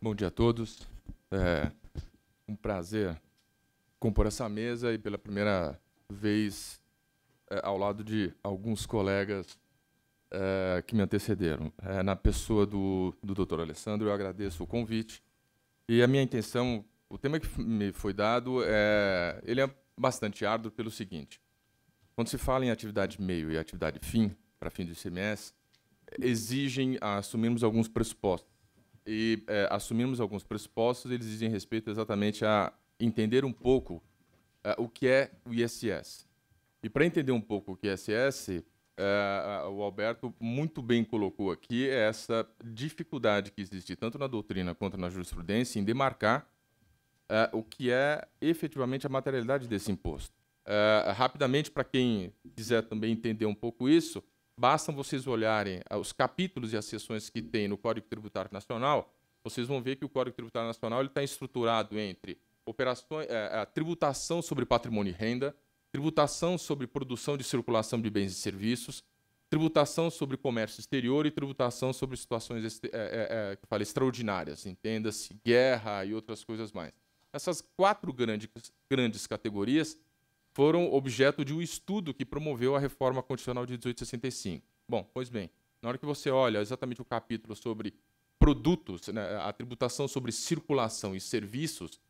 Bom dia a todos. É um prazer compor essa mesa e pela primeira vez é, ao lado de alguns colegas é, que me antecederam. É, na pessoa do, do Dr. Alessandro, eu agradeço o convite. E a minha intenção, o tema que me foi dado, é, ele é bastante árduo pelo seguinte. Quando se fala em atividade meio e atividade fim, para fim do ICMS, exigem assumirmos alguns pressupostos e é, assumimos alguns pressupostos, eles dizem respeito exatamente a entender um pouco é, o que é o ISS. E para entender um pouco o que é ISS, é, o Alberto muito bem colocou aqui essa dificuldade que existe tanto na doutrina quanto na jurisprudência em demarcar é, o que é efetivamente a materialidade desse imposto. É, rapidamente, para quem quiser também entender um pouco isso, basta vocês olharem ah, os capítulos e as seções que tem no Código Tributário Nacional, vocês vão ver que o Código Tributário Nacional está estruturado entre operações, é, tributação sobre patrimônio e renda, tributação sobre produção de circulação de bens e serviços, tributação sobre comércio exterior e tributação sobre situações é, é, é, que fala, extraordinárias, entenda-se guerra e outras coisas mais. Essas quatro grandes, grandes categorias foram objeto de um estudo que promoveu a reforma constitucional de 1865. Bom, pois bem, na hora que você olha exatamente o capítulo sobre produtos, né, a tributação sobre circulação e serviços,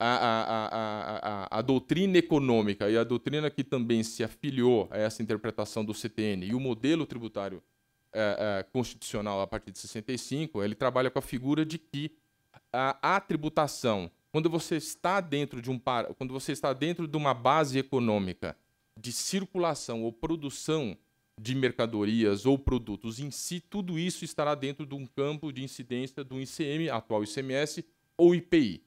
a, a, a, a, doutrina econômica e a doutrina que também se afiliou a essa interpretação do CTN e o modelo tributário é, é, constitucional a partir de 65, ele trabalha com a figura de que a tributação quando você está dentro de um quando você está dentro de uma base econômica de circulação ou produção de mercadorias ou produtos em si, tudo isso estará dentro de um campo de incidência do ICM, atual ICMS ou IPI.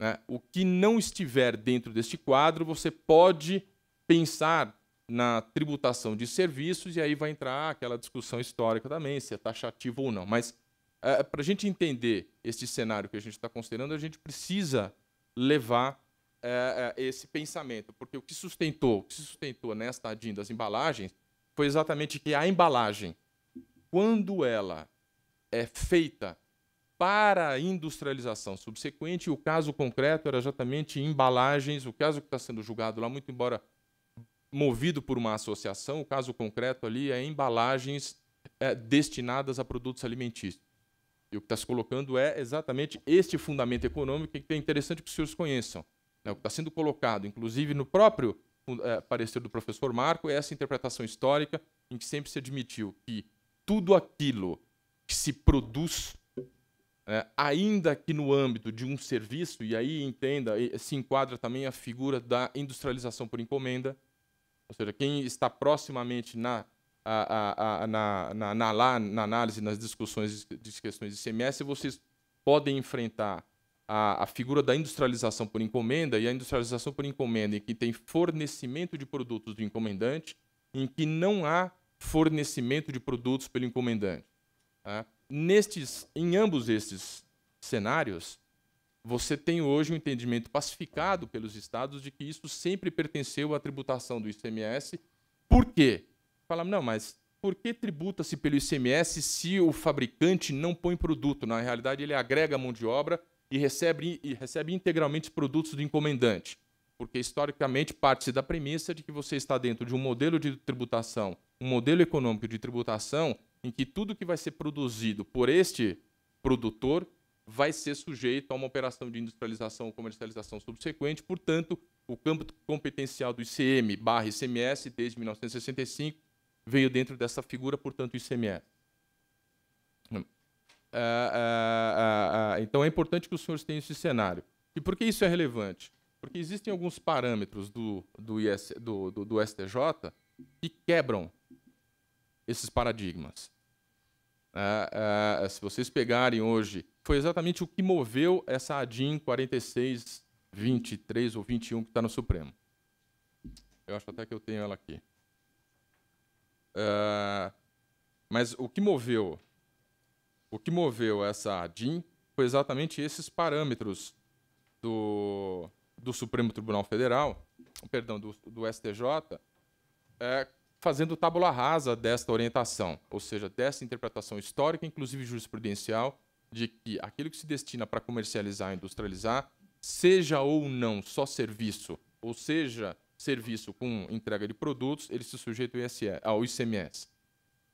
Né? O que não estiver dentro deste quadro, você pode pensar na tributação de serviços, e aí vai entrar aquela discussão histórica também, se é taxativo ou não. Mas é, é, para a gente entender este cenário que a gente está considerando, a gente precisa levar é, esse pensamento, porque o que sustentou, o que sustentou nesta adinha das embalagens foi exatamente que a embalagem, quando ela é feita para a industrialização subsequente, o caso concreto era exatamente embalagens, o caso que está sendo julgado lá, muito embora movido por uma associação, o caso concreto ali é embalagens é, destinadas a produtos alimentícios. E o que está se colocando é exatamente este fundamento econômico que é interessante que os senhores conheçam. Né? O que está sendo colocado, inclusive no próprio é, parecer do professor Marco, é essa interpretação histórica em que sempre se admitiu que tudo aquilo que se produz, né, ainda que no âmbito de um serviço, e aí entenda, se enquadra também a figura da industrialização por encomenda, ou seja, quem está proximamente na a, a, a, na, na, na, lá, na análise, nas discussões de, questões de ICMS, vocês podem enfrentar a, a figura da industrialização por encomenda, e a industrialização por encomenda em que tem fornecimento de produtos do encomendante, em que não há fornecimento de produtos pelo encomendante. Tá? Nestes, em ambos estes cenários, você tem hoje um entendimento pacificado pelos estados de que isso sempre pertenceu à tributação do ICMS. Por quê? Falamos, não, mas por que tributa-se pelo ICMS se o fabricante não põe produto? Na realidade, ele agrega mão de obra e recebe, e recebe integralmente produtos do encomendante. Porque, historicamente, parte-se da premissa de que você está dentro de um modelo de tributação, um modelo econômico de tributação, em que tudo que vai ser produzido por este produtor vai ser sujeito a uma operação de industrialização ou comercialização subsequente. Portanto, o campo competencial do ICM barra ICMS desde 1965 veio dentro dessa figura, portanto, o é ICMS. Hum. Ah, ah, ah, então, é importante que os senhores tenham esse cenário. E por que isso é relevante? Porque existem alguns parâmetros do, do, IS, do, do, do STJ que quebram esses paradigmas. se vocês pegarem hoje, foi exatamente o que moveu essa ADIM 46, 23 ou 21 que está no Supremo. Eu acho até que eu tenho ela aqui. Uh, mas o que moveu o que moveu essa DIN foi exatamente esses parâmetros do, do Supremo Tribunal Federal, perdão, do, do STJ, é, fazendo tábula rasa desta orientação, ou seja, dessa interpretação histórica, inclusive jurisprudencial, de que aquilo que se destina para comercializar e industrializar, seja ou não só serviço, ou seja serviço com entrega de produtos, ele se sujeita ao ICMS.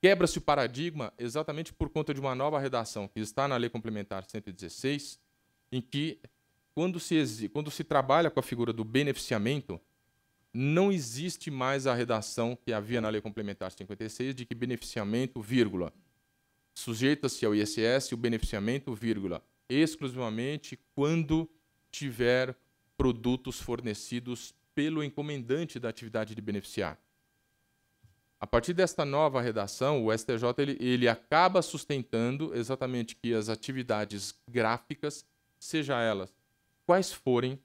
Quebra-se o paradigma exatamente por conta de uma nova redação que está na Lei Complementar 116, em que, quando se, exige, quando se trabalha com a figura do beneficiamento, não existe mais a redação que havia na Lei Complementar 56 de que beneficiamento, vírgula, sujeita-se ao ISS o beneficiamento, vírgula, exclusivamente quando tiver produtos fornecidos pelo encomendante da atividade de beneficiário. A partir desta nova redação, o STJ ele, ele acaba sustentando exatamente que as atividades gráficas, seja elas quais forem,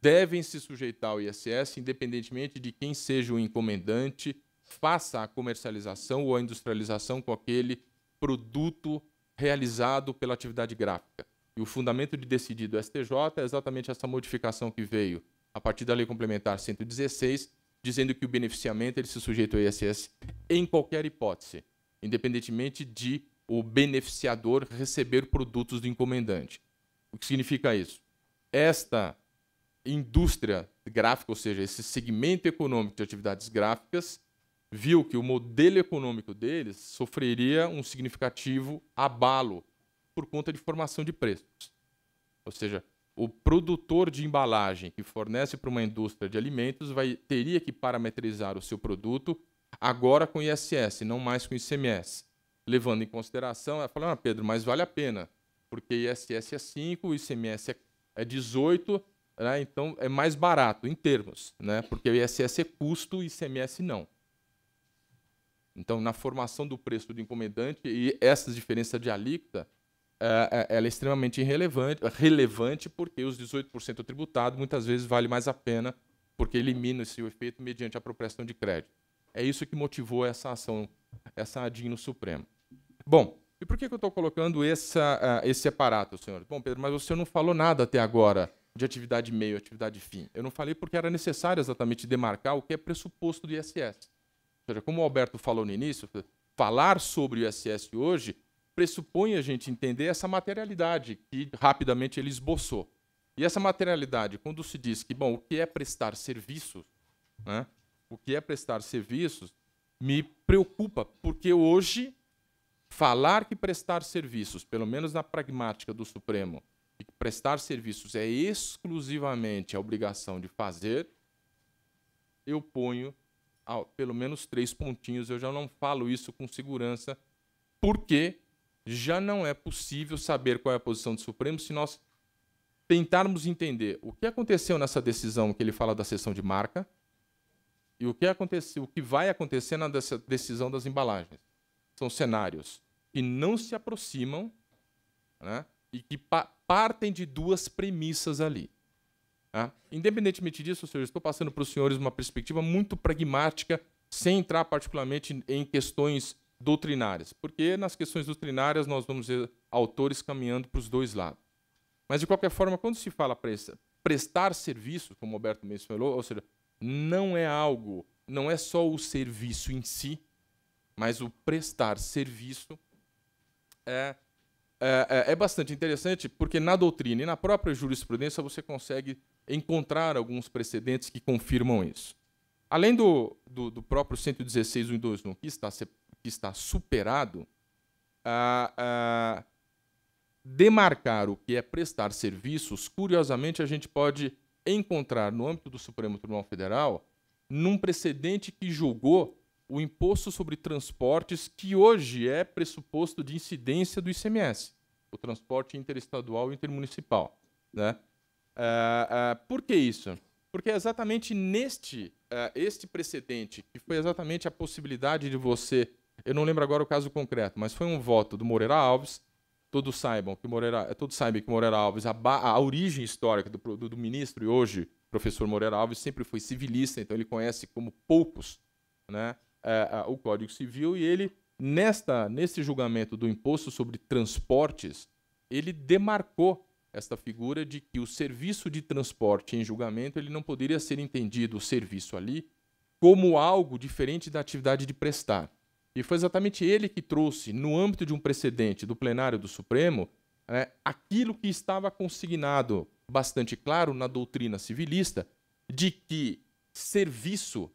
devem se sujeitar ao ISS, independentemente de quem seja o encomendante, faça a comercialização ou a industrialização com aquele produto realizado pela atividade gráfica. E o fundamento de decidido STJ é exatamente essa modificação que veio a partir da Lei Complementar 116, dizendo que o beneficiamento ele se sujeita ao ISS em qualquer hipótese, independentemente de o beneficiador receber produtos do encomendante. O que significa isso? Esta indústria gráfica, ou seja, esse segmento econômico de atividades gráficas, viu que o modelo econômico deles sofreria um significativo abalo por conta de formação de preços. Ou seja, o produtor de embalagem que fornece para uma indústria de alimentos vai, teria que parametrizar o seu produto agora com ISS, não mais com ICMS. Levando em consideração, ela falou, ah, Pedro, mas vale a pena, porque ISS é 5, ICMS é 18, é né? então é mais barato em termos, né? porque o ISS é custo e ICMS não. Então, na formação do preço do encomendante e essas diferenças de alíquota, é, é, ela é extremamente relevante, relevante porque os 18% tributado muitas vezes vale mais a pena porque elimina esse efeito mediante a apropriação de crédito. É isso que motivou essa ação, essa ADIN no Supremo. Bom, e por que, que eu estou colocando essa, uh, esse aparato, senhor? Bom, Pedro, mas o senhor não falou nada até agora de atividade meio, atividade fim. Eu não falei porque era necessário exatamente demarcar o que é pressuposto do ISS. Ou seja, como o Alberto falou no início, falar sobre o ISS hoje pressupõe a gente entender essa materialidade que rapidamente ele esboçou. E essa materialidade, quando se diz que, bom, o que é prestar serviços, né? o que é prestar serviços, me preocupa, porque hoje falar que prestar serviços, pelo menos na pragmática do Supremo, que prestar serviços é exclusivamente a obrigação de fazer, eu ponho pelo menos três pontinhos. Eu já não falo isso com segurança, porque já não é possível saber qual é a posição do Supremo se nós tentarmos entender o que aconteceu nessa decisão que ele fala da sessão de marca e o que aconteceu, o que vai acontecer na decisão das embalagens. São cenários que não se aproximam, né, e que pa partem de duas premissas ali. Né. Independentemente disso, senhor, estou passando para os senhores uma perspectiva muito pragmática, sem entrar particularmente em questões doutrinárias, porque nas questões doutrinárias nós vamos ver autores caminhando para os dois lados. Mas, de qualquer forma, quando se fala presta, prestar serviço, como o Roberto mencionou, ou seja, não é algo, não é só o serviço em si, mas o prestar serviço é, é, é, é bastante interessante, porque na doutrina e na própria jurisprudência você consegue encontrar alguns precedentes que confirmam isso. Além do, do, do próprio 116.121, que está que está superado a, a demarcar o que é prestar serviços, curiosamente, a gente pode encontrar no âmbito do Supremo Tribunal Federal num precedente que julgou o imposto sobre transportes, que hoje é pressuposto de incidência do ICMS, o transporte interestadual e intermunicipal. Né? Uh, uh, por que isso? Porque é exatamente neste uh, este precedente, que foi exatamente a possibilidade de você eu não lembro agora o caso concreto, mas foi um voto do Moreira Alves. Todos saibam que Moreira, todos sabem que Moreira Alves, a, ba, a origem histórica do, do, do ministro e hoje professor Moreira Alves sempre foi civilista, então ele conhece como poucos né, é, é, o Código Civil e ele, nesta, neste julgamento do imposto sobre transportes, ele demarcou esta figura de que o serviço de transporte em julgamento ele não poderia ser entendido, o serviço ali, como algo diferente da atividade de prestar. E foi exatamente ele que trouxe, no âmbito de um precedente do plenário do Supremo, é, aquilo que estava consignado bastante claro na doutrina civilista, de que serviço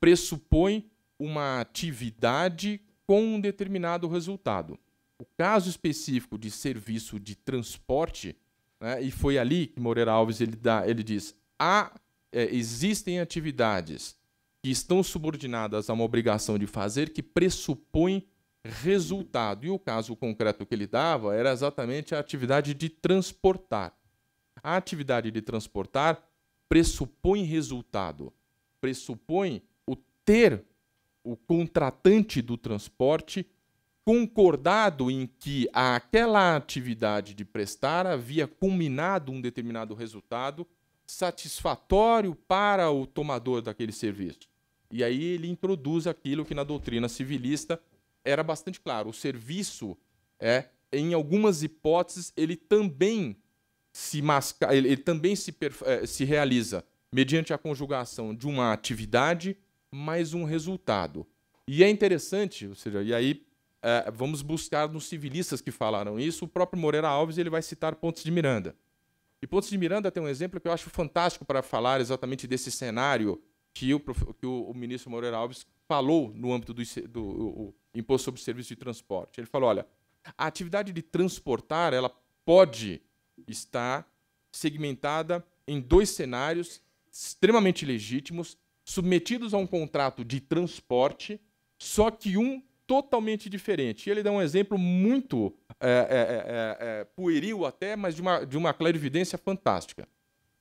pressupõe uma atividade com um determinado resultado. O caso específico de serviço de transporte, né, e foi ali que Moreira Alves ele, dá, ele diz: há, é, existem atividades que estão subordinadas a uma obrigação de fazer que pressupõe resultado. E o caso concreto que ele dava era exatamente a atividade de transportar. A atividade de transportar pressupõe resultado, pressupõe o ter o contratante do transporte concordado em que aquela atividade de prestar havia culminado um determinado resultado satisfatório para o tomador daquele serviço. E aí ele introduz aquilo que na doutrina civilista era bastante claro. O serviço é, em algumas hipóteses, ele também se masca, ele, ele também se, é, se realiza mediante a conjugação de uma atividade mais um resultado. E é interessante, ou seja, e aí é, vamos buscar nos civilistas que falaram isso. O próprio Moreira Alves ele vai citar Pontes de Miranda. E Pontes de Miranda tem um exemplo que eu acho fantástico para falar exatamente desse cenário que o, que o, ministro Moreira Alves falou no âmbito do, do o, Imposto sobre Serviço de Transporte. Ele falou, olha, a atividade de transportar, ela pode estar segmentada em dois cenários extremamente legítimos, submetidos a um contrato de transporte, só que um totalmente diferente. E ele dá um exemplo muito é, é, é, é, é pueril até, mas de uma, de uma clarividência fantástica.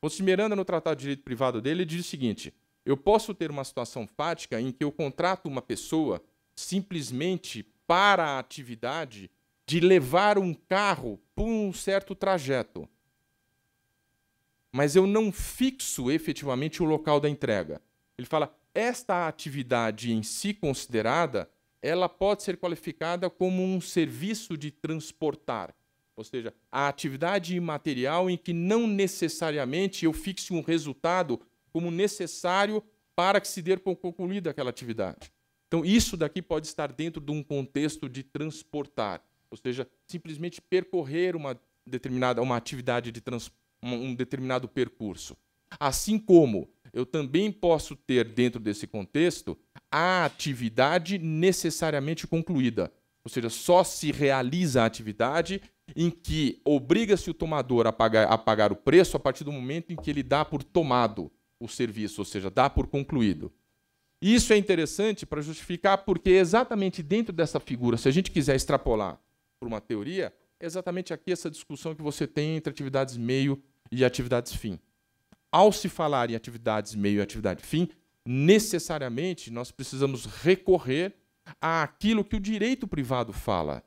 O Miranda, no Tratado de Direito Privado dele, diz o seguinte eu posso ter uma situação fática em que eu contrato uma pessoa simplesmente para a atividade de levar um carro por um certo trajeto. Mas eu não fixo efetivamente o local da entrega. Ele fala: esta atividade em si considerada, ela pode ser qualificada como um serviço de transportar, ou seja, a atividade imaterial em que não necessariamente eu fixe um resultado como necessário para que se dê por concluída aquela atividade. Então, isso daqui pode estar dentro de um contexto de transportar, ou seja, simplesmente percorrer uma determinada uma atividade de trans, um determinado percurso. Assim como eu também posso ter dentro desse contexto a atividade necessariamente concluída, ou seja, só se realiza a atividade em que obriga-se o tomador a pagar, a pagar o preço a partir do momento em que ele dá por tomado o serviço, ou seja, dá por concluído. Isso é interessante para justificar porque é exatamente dentro dessa figura, se a gente quiser extrapolar para uma teoria, é exatamente aqui essa discussão que você tem entre atividades meio e atividades fim. Ao se falar em atividades meio e atividade fim, necessariamente nós precisamos recorrer àquilo que o direito privado fala.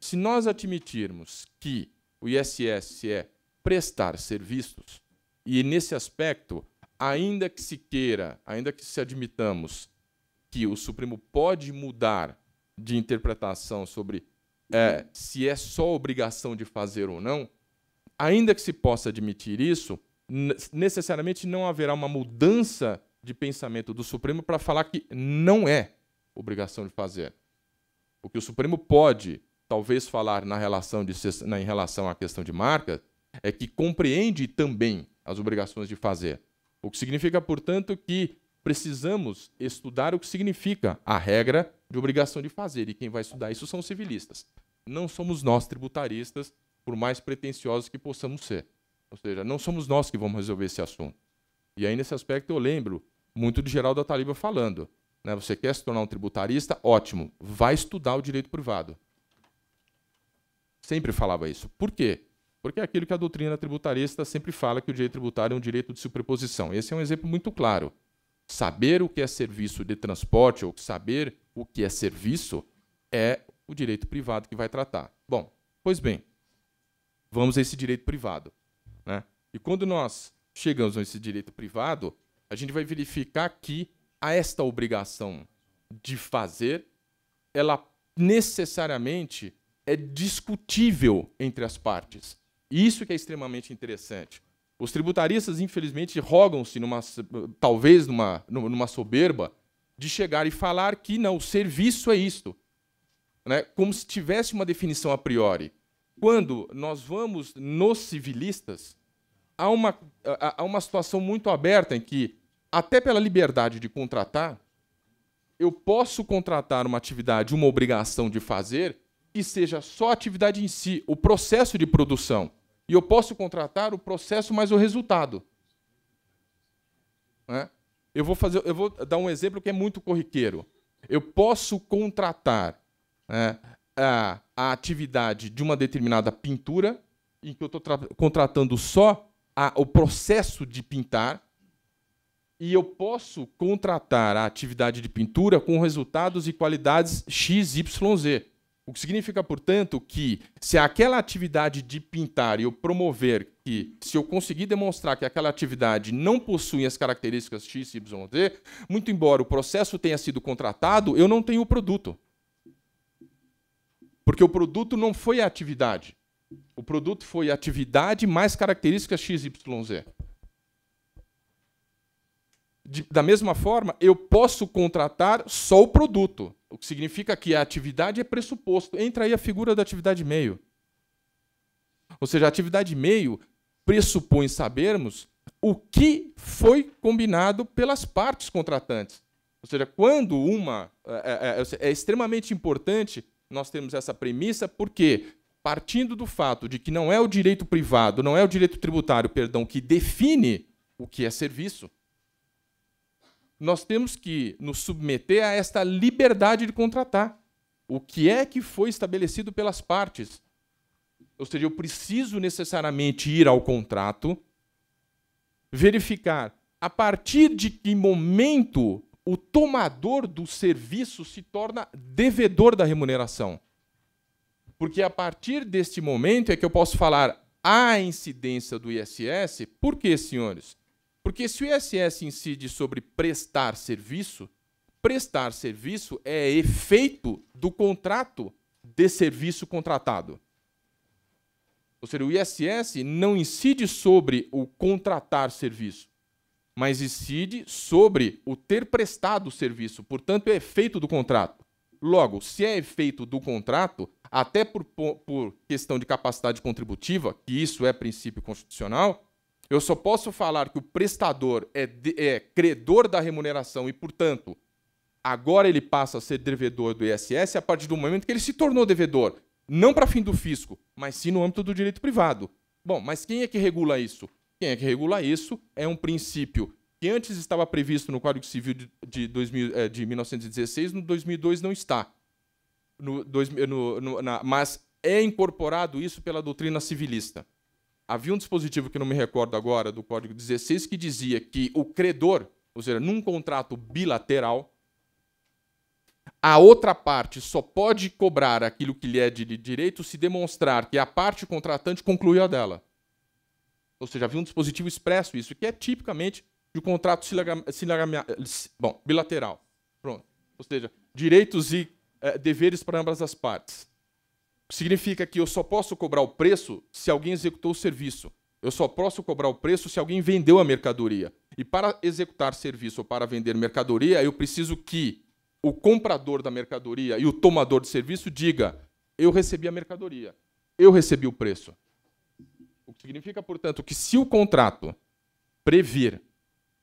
Se nós admitirmos que o ISS é prestar serviços, e nesse aspecto ainda que se queira, ainda que se admitamos que o Supremo pode mudar de interpretação sobre é, se é só obrigação de fazer ou não, ainda que se possa admitir isso, necessariamente não haverá uma mudança de pensamento do Supremo para falar que não é obrigação de fazer. O que o Supremo pode, talvez, falar na relação de, na, em relação à questão de marca é que compreende também as obrigações de fazer. O que significa, portanto, que precisamos estudar o que significa a regra de obrigação de fazer. E quem vai estudar isso são os civilistas. Não somos nós tributaristas, por mais pretensiosos que possamos ser. Ou seja, não somos nós que vamos resolver esse assunto. E aí, nesse aspecto, eu lembro muito de Geraldo Ataliba falando. Né? Você quer se tornar um tributarista? Ótimo, vai estudar o direito privado. Sempre falava isso. Por quê? Porque é aquilo que a doutrina tributarista sempre fala que o direito tributário é um direito de superposição. Esse é um exemplo muito claro. Saber o que é serviço de transporte ou saber o que é serviço é o direito privado que vai tratar. Bom, pois bem, vamos a esse direito privado. Né? E quando nós chegamos a esse direito privado, a gente vai verificar que a esta obrigação de fazer, ela necessariamente é discutível entre as partes isso que é extremamente interessante. Os tributaristas, infelizmente, rogam-se, numa, talvez numa, numa soberba, de chegar e falar que não, o serviço é isto. Né? Como se tivesse uma definição a priori. Quando nós vamos nos civilistas, há uma, há uma situação muito aberta em que, até pela liberdade de contratar, eu posso contratar uma atividade, uma obrigação de fazer, que seja só a atividade em si, o processo de produção. E eu posso contratar o processo mais o resultado. Né? Eu, vou fazer, eu vou dar um exemplo que é muito corriqueiro. Eu posso contratar né, a, a atividade de uma determinada pintura, em que eu estou contratando só a, o processo de pintar, e eu posso contratar a atividade de pintura com resultados e qualidades XYZ. O que significa, portanto, que se aquela atividade de pintar eu promover que, se eu conseguir demonstrar que aquela atividade não possui as características X, Y, Z, muito embora o processo tenha sido contratado, eu não tenho o produto. Porque o produto não foi a atividade. O produto foi a atividade mais características X, Y, Z. da mesma forma, eu posso contratar só o produto o que significa que a atividade é pressuposto. Entra aí a figura da atividade meio. Ou seja, a atividade meio pressupõe sabermos o que foi combinado pelas partes contratantes. Ou seja, quando uma. É, é, é, é extremamente importante nós termos essa premissa, porque partindo do fato de que não é o direito privado, não é o direito tributário, perdão, que define o que é serviço, nós temos que nos submeter a esta liberdade de contratar. O que é que foi estabelecido pelas partes? Ou seja, eu preciso necessariamente ir ao contrato, verificar a partir de que momento o tomador do serviço se torna devedor da remuneração. Porque a partir deste momento é que eu posso falar a incidência do ISS. Por quê, senhores? Porque se o ISS incide sobre prestar serviço, prestar serviço é efeito do contrato de serviço contratado. Ou seja, o ISS não incide sobre o contratar serviço, mas incide sobre o ter prestado o serviço. Portanto, é efeito do contrato. Logo, se é efeito do contrato, até por, por questão de capacidade contributiva, que isso é princípio constitucional, eu só posso falar que o prestador é, de, é credor da remuneração e, portanto, agora ele passa a ser devedor do ISS a partir do momento que ele se tornou devedor. Não para fim do fisco, mas sim no âmbito do direito privado. Bom, mas quem é que regula isso? Quem é que regula isso é um princípio que antes estava previsto no Código Civil de, de, 2000, eh, de 1916, no 2002 não está. No, dois, no, no, na, mas é incorporado isso pela doutrina civilista havia um dispositivo que não me recordo agora, do Código 16, que dizia que o credor, ou seja, num contrato bilateral, a outra parte só pode cobrar aquilo que lhe é de direito se demonstrar que a parte contratante concluiu a dela. Ou seja, havia um dispositivo expresso isso, que é tipicamente de um contrato bom, bilateral. Pronto. Ou seja, direitos e eh, deveres para ambas as partes. Significa que eu só posso cobrar o preço se alguém executou o serviço. Eu só posso cobrar o preço se alguém vendeu a mercadoria. E para executar serviço ou para vender mercadoria, eu preciso que o comprador da mercadoria e o tomador de serviço diga: eu recebi a mercadoria, eu recebi o preço. O que significa, portanto, que se o contrato prever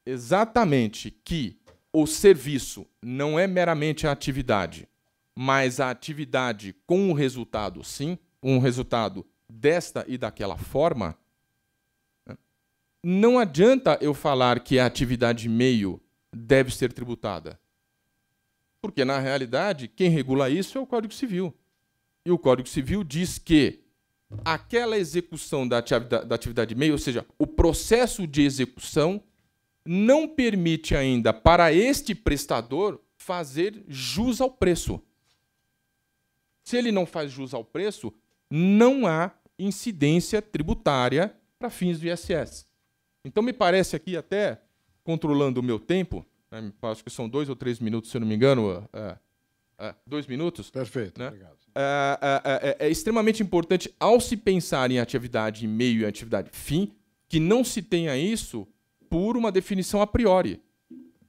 exatamente que o serviço não é meramente a atividade, mas a atividade com o resultado sim, um resultado desta e daquela forma, né, não adianta eu falar que a atividade meio deve ser tributada. Porque, na realidade, quem regula isso é o Código Civil. E o Código Civil diz que aquela execução da atividade, da atividade meio, ou seja, o processo de execução, não permite ainda para este prestador fazer jus ao preço. Se ele não faz jus ao preço, não há incidência tributária para fins do ISS. Então, me parece aqui, até controlando o meu tempo, né, acho que são dois ou três minutos, se eu não me engano, uh, uh, dois minutos. Perfeito, né? obrigado. Uh, é extremamente importante, ao se pensar em atividade meio e atividade fim, que não se tenha isso por uma definição a priori.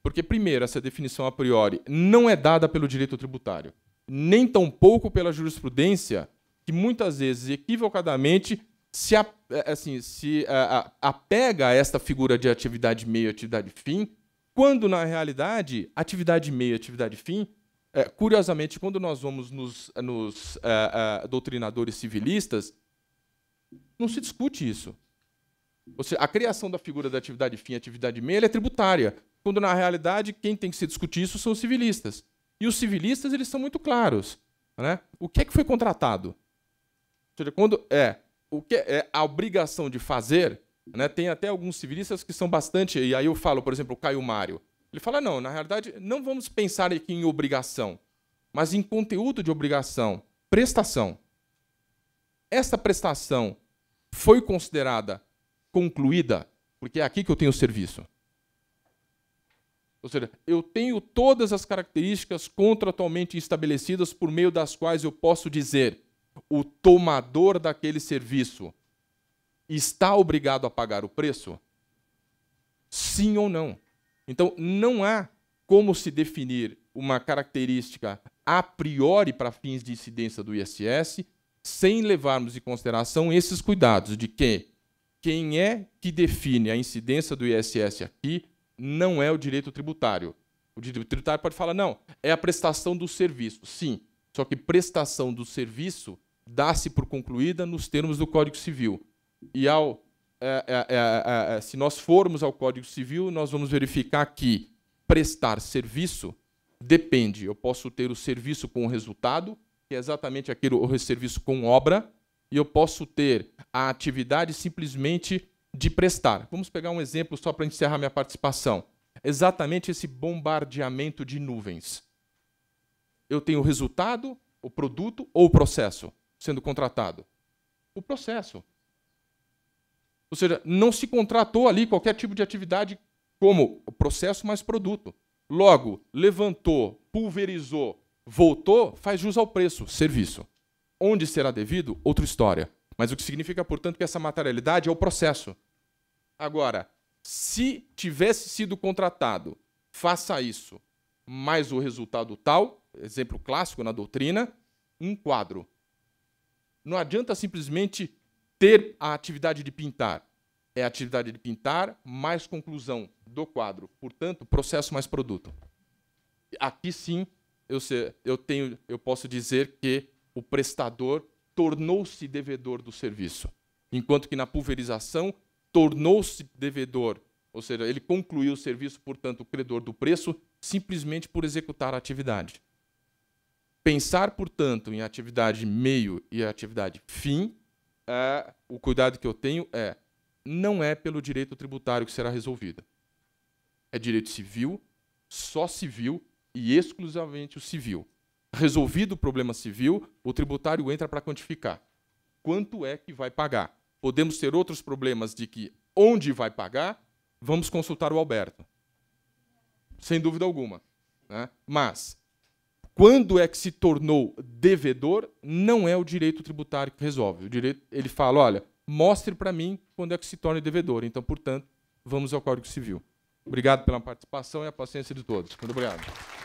Porque, primeiro, essa definição a priori não é dada pelo direito tributário nem tampouco pela jurisprudência, que muitas vezes, equivocadamente, se, é, assim, se a, a, apega a esta figura de atividade meio e atividade fim, quando, na realidade, atividade meio e atividade fim, é, curiosamente, quando nós vamos nos, nos é, é, doutrinadores civilistas, não se discute isso. Ou seja, a criação da figura da atividade fim e atividade meio é tributária, quando, na realidade, quem tem que se discutir isso são os civilistas. E os civilistas, eles são muito claros. Né? O que é que foi contratado? Ou seja, quando é, o que é a obrigação de fazer, né? tem até alguns civilistas que são bastante... E aí eu falo, por exemplo, o Caio Mário. Ele fala, não, na realidade, não vamos pensar aqui em obrigação, mas em conteúdo de obrigação, prestação. Esta prestação foi considerada concluída, porque é aqui que eu tenho o serviço. Ou seja, eu tenho todas as características contratualmente estabelecidas por meio das quais eu posso dizer o tomador daquele serviço está obrigado a pagar o preço? Sim ou não? Então, não há como se definir uma característica a priori para fins de incidência do ISS sem levarmos em consideração esses cuidados de que quem é que define a incidência do ISS aqui não é o direito tributário. O direito tributário pode falar, não, é a prestação do serviço. Sim, só que prestação do serviço dá-se por concluída nos termos do Código Civil. E ao, é, é, é, se nós formos ao Código Civil, nós vamos verificar que prestar serviço depende. Eu posso ter o serviço com o resultado, que é exatamente aquele o serviço com obra, e eu posso ter a atividade simplesmente de prestar. Vamos pegar um exemplo só para encerrar minha participação. Exatamente esse bombardeamento de nuvens. Eu tenho o resultado, o produto ou o processo sendo contratado? O processo. Ou seja, não se contratou ali qualquer tipo de atividade como processo mais produto. Logo, levantou, pulverizou, voltou, faz jus ao preço, serviço. Onde será devido? Outra história. Mas o que significa, portanto, que essa materialidade é o processo. Agora, se tivesse sido contratado, faça isso, mais o resultado tal, exemplo clássico na doutrina, um quadro. Não adianta simplesmente ter a atividade de pintar. É a atividade de pintar mais conclusão do quadro. Portanto, processo mais produto. Aqui sim, eu, sei, eu, tenho, eu posso dizer que o prestador tornou-se devedor do serviço, enquanto que na pulverização tornou-se devedor, ou seja, ele concluiu o serviço, portanto, credor do preço, simplesmente por executar a atividade. Pensar, portanto, em atividade meio e atividade fim, é, o cuidado que eu tenho é não é pelo direito tributário que será resolvida. É direito civil, só civil e exclusivamente o civil. Resolvido o problema civil, o tributário entra para quantificar. Quanto é que vai pagar? Podemos ter outros problemas de que onde vai pagar, vamos consultar o Alberto. Sem dúvida alguma. Né? Mas, quando é que se tornou devedor, não é o direito tributário que resolve. O direito, ele fala, olha, mostre para mim quando é que se torne devedor. Então, portanto, vamos ao Código Civil. Obrigado pela participação e a paciência de todos. Muito obrigado.